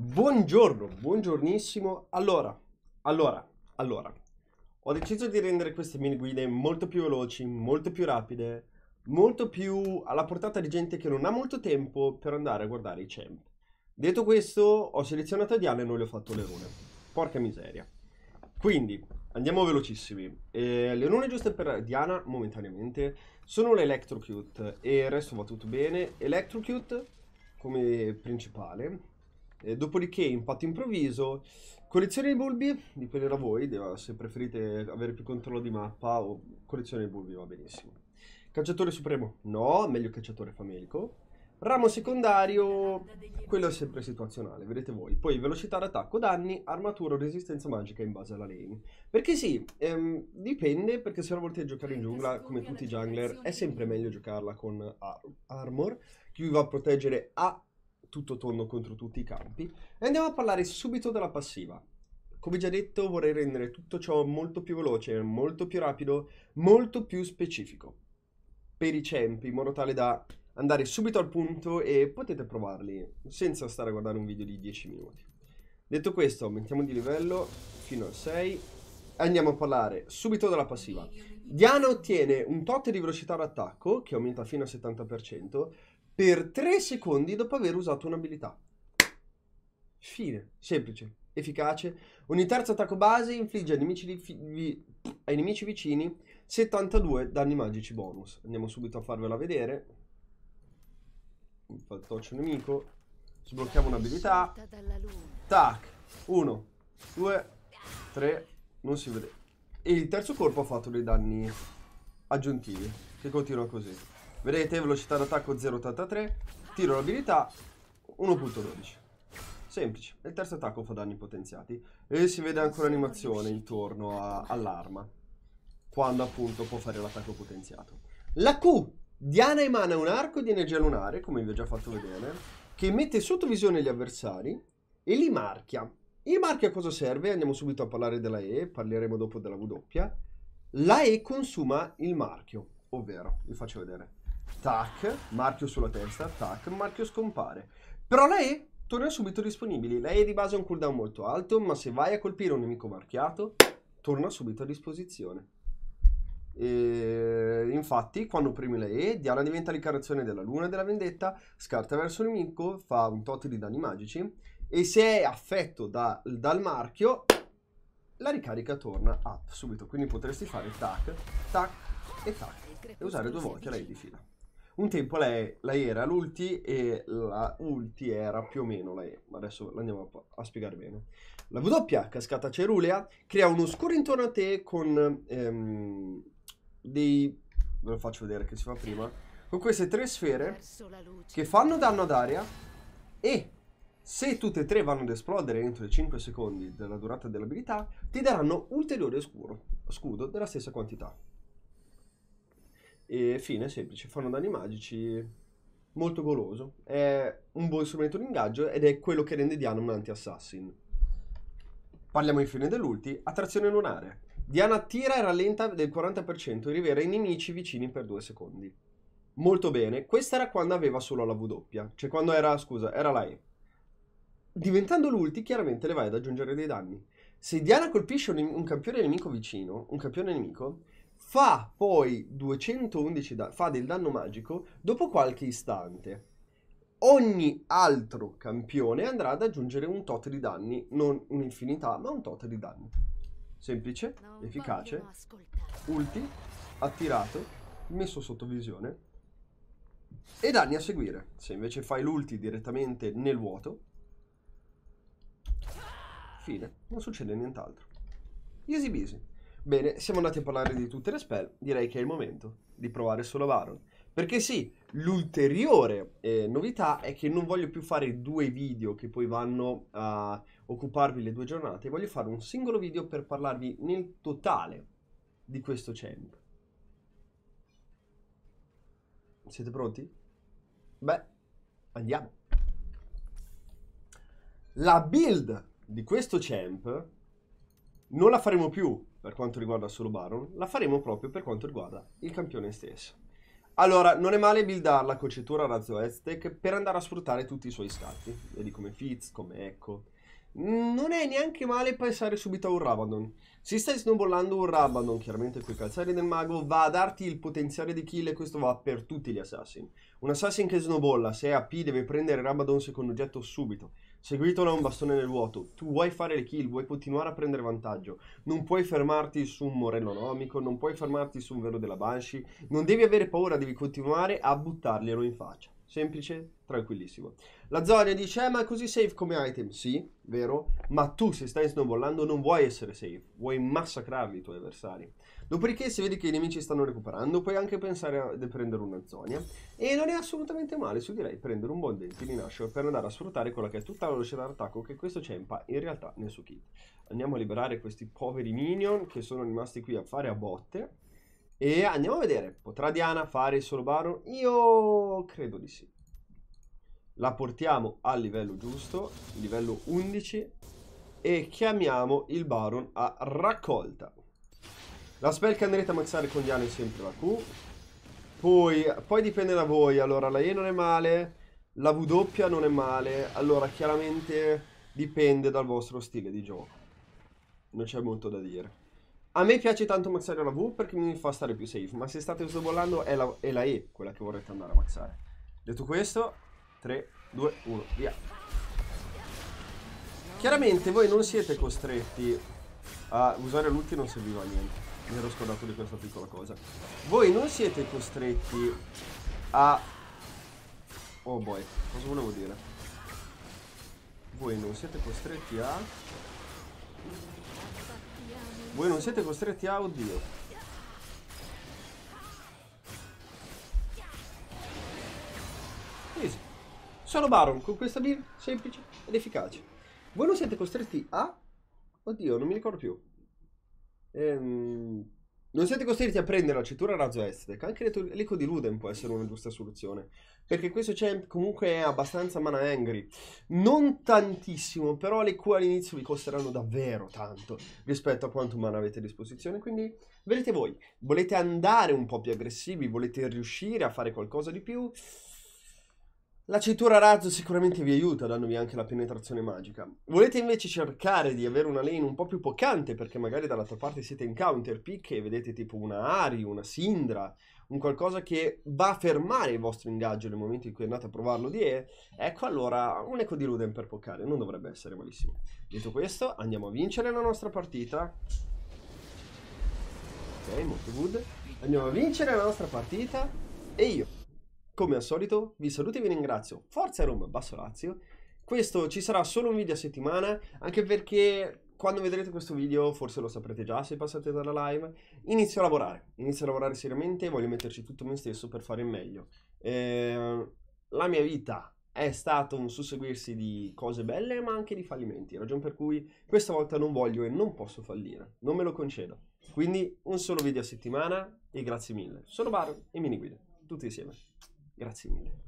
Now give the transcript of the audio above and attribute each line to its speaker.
Speaker 1: Buongiorno, buongiornissimo. Allora, allora, allora, ho deciso di rendere queste mini guide molto più veloci, molto più rapide, molto più alla portata di gente che non ha molto tempo per andare a guardare i champ. Detto questo, ho selezionato Diana e non le ho fatto le rune. Porca miseria. Quindi, andiamo velocissimi. Eh, le rune giuste per Diana, momentaneamente, sono le l'Electrocute e il resto va tutto bene. Electrocute come principale eh, dopodiché, impatto improvviso, collezione di bulbi, dipende da voi, eh, se preferite avere più controllo di mappa o collezione di bulbi va benissimo. Cacciatore supremo, no, meglio cacciatore famelico. Ramo secondario, quello è sempre situazionale, vedete voi. Poi velocità d'attacco, danni, armatura o resistenza magica in base alla lane. Perché sì, ehm, dipende, perché se la volete giocare in giungla, come tutti i jungler, è sempre meglio giocarla con ar armor, Chi vi va a proteggere A tutto tondo contro tutti i campi. E andiamo a parlare subito della passiva. Come già detto vorrei rendere tutto ciò molto più veloce, molto più rapido, molto più specifico per i champi in modo tale da andare subito al punto e potete provarli senza stare a guardare un video di 10 minuti. Detto questo aumentiamo di livello fino a 6 andiamo a parlare subito della passiva. Diana ottiene un tot di velocità d'attacco che aumenta fino al 70%, per 3 secondi dopo aver usato un'abilità. Fine, semplice, efficace. Ogni terzo attacco base infligge ai nemici, vi... ai nemici vicini 72 danni magici bonus. Andiamo subito a farvela vedere. Faltoccio nemico. Sblocchiamo un'abilità. Tac. 1, 2, 3. Non si vede. E il terzo colpo ha fatto dei danni aggiuntivi. Che continua così. Vedete, velocità d'attacco 0,83, tiro l'abilità 1.12. Semplice. E il terzo attacco fa danni potenziati. E si vede anche un'animazione intorno all'arma, quando appunto può fare l'attacco potenziato. La Q! Diana emana un arco di energia lunare, come vi ho già fatto vedere, che mette sotto visione gli avversari e li marchia. Il marchio a cosa serve? Andiamo subito a parlare della E, parleremo dopo della W. La E consuma il marchio, ovvero, vi faccio vedere tac, marchio sulla testa, tac, marchio scompare. Però lei torna subito disponibile. Lei è di base un cooldown molto alto, ma se vai a colpire un nemico marchiato, torna subito a disposizione. E infatti, quando premi la E, Diana diventa l'incarnazione della luna della vendetta, scarta verso il nemico, fa un tot di danni magici e se è affetto da, dal marchio, la ricarica torna up subito. Quindi potresti fare tac, tac e tac e usare due volte la E di fila. Un tempo lei, lei era l'ulti e la ulti era più o meno lei. ma adesso andiamo a, a spiegare bene. La W, cascata cerulea, crea uno oscuro intorno a te con ehm, dei... ve lo faccio vedere che si fa prima. Con queste tre sfere che fanno danno ad aria e se tutte e tre vanno ad esplodere entro i 5 secondi della durata dell'abilità, ti daranno ulteriore scudo, scudo della stessa quantità. E fine, semplice, fanno danni magici, molto goloso. È un buon strumento di ingaggio ed è quello che rende Diana un anti-assassin. Parliamo infine dell'ulti, attrazione lunare. Diana tira e rallenta del 40% e rivela i nemici vicini per 2 secondi. Molto bene, questa era quando aveva solo la W, cioè quando era, scusa, era la E. Diventando l'ulti, chiaramente le vai ad aggiungere dei danni. Se Diana colpisce un, un campione nemico vicino, un campione nemico, fa poi 211 da- fa del danno magico dopo qualche istante. Ogni altro campione andrà ad aggiungere un tot di danni, non un'infinità, ma un tot di danni. Semplice, non efficace, ulti, attirato, messo sotto visione e danni a seguire. Se invece fai l'ulti direttamente nel vuoto, fine, non succede nient'altro. Easy busy. Bene, siamo andati a parlare di tutte le spell, direi che è il momento di provare solo Baron. Perché sì, l'ulteriore eh, novità è che non voglio più fare due video che poi vanno a occuparvi le due giornate, voglio fare un singolo video per parlarvi nel totale di questo champ. Siete pronti? Beh, andiamo. La build di questo champ non la faremo più per quanto riguarda solo Baron, la faremo proprio per quanto riguarda il campione stesso. Allora, non è male buildare la concettura Razzo Aztec per andare a sfruttare tutti i suoi scatti, vedi come Fizz, come Echo. Mm, non è neanche male pensare subito a un Rabadon. Se stai snowballando un Rabadon, chiaramente coi calzari del mago, va a darti il potenziale di kill e questo va per tutti gli assassin. Un assassin che snowballa, se è AP, deve prendere Rabadon secondo oggetto subito Seguito da un bastone nel vuoto, tu vuoi fare le kill, vuoi continuare a prendere vantaggio, non puoi fermarti su un Morello Nomico, non puoi fermarti su un velo della Banshee, non devi avere paura, devi continuare a buttarglielo in faccia semplice, tranquillissimo. La Zoria dice, eh, ma è così safe come item? Sì, vero, ma tu se stai snowballando non vuoi essere safe, vuoi massacrarli i tuoi avversari. Dopodiché se vedi che i nemici stanno recuperando, puoi anche pensare a prendere una zonia E non è assolutamente male, su direi, prendere un buon denti di Nashor per andare a sfruttare quella che è tutta la velocità d'attacco che questo Cempa in realtà nel suo kit. Andiamo a liberare questi poveri minion che sono rimasti qui a fare a botte. E andiamo a vedere, potrà Diana fare il solo baron? Io credo di sì. La portiamo al livello giusto, livello 11, e chiamiamo il baron a raccolta. La spell che andrete a maxare con Diana è sempre la Q. Poi, poi dipende da voi, allora la E non è male, la W non è male, allora chiaramente dipende dal vostro stile di gioco. Non c'è molto da dire. A me piace tanto maxare la V perché mi fa stare più safe, ma se state snowballando è la, è la E quella che vorrete andare a maxare. Detto questo, 3, 2, 1, via. Chiaramente voi non siete costretti a usare l'ulti non serviva a niente. Mi ero scordato di questa piccola cosa. Voi non siete costretti a... Oh boy, cosa volevo dire? Voi non siete costretti a... Voi non siete costretti a... Oddio. Easy. Sono Baron, con questa build semplice ed efficace. Voi non siete costretti a... Oddio, non mi ricordo più. Ehm... Non siete costretti a prendere la cintura razzo Estec, anche l'eco di Luden può essere una giusta soluzione, perché questo champ comunque è abbastanza mana angry, non tantissimo, però le Q all'inizio vi costeranno davvero tanto rispetto a quanto mana avete a disposizione, quindi vedete voi, volete andare un po' più aggressivi, volete riuscire a fare qualcosa di più, la cintura razzo sicuramente vi aiuta, dandovi anche la penetrazione magica. Volete invece cercare di avere una lane un po' più poccante, perché magari dall'altra parte siete in counter pick e vedete tipo una Ari, una Sindra, un qualcosa che va a fermare il vostro ingaggio nel momento in cui andate a provarlo di E, ecco allora un eco di Luden per poccare, non dovrebbe essere malissimo. Detto questo, andiamo a vincere la nostra partita. Ok, molto good. Andiamo a vincere la nostra partita e io come al solito, vi saluto e vi ringrazio. Forza Roma, Basso Lazio. Questo ci sarà solo un video a settimana, anche perché quando vedrete questo video, forse lo saprete già se passate dalla live, inizio a lavorare. Inizio a lavorare seriamente, voglio metterci tutto me stesso per fare il meglio. Eh, la mia vita è stato un susseguirsi di cose belle ma anche di fallimenti, ragione per cui questa volta non voglio e non posso fallire, non me lo concedo. Quindi un solo video a settimana e grazie mille. Sono Baro e Miniguida, tutti insieme. Grazie mille.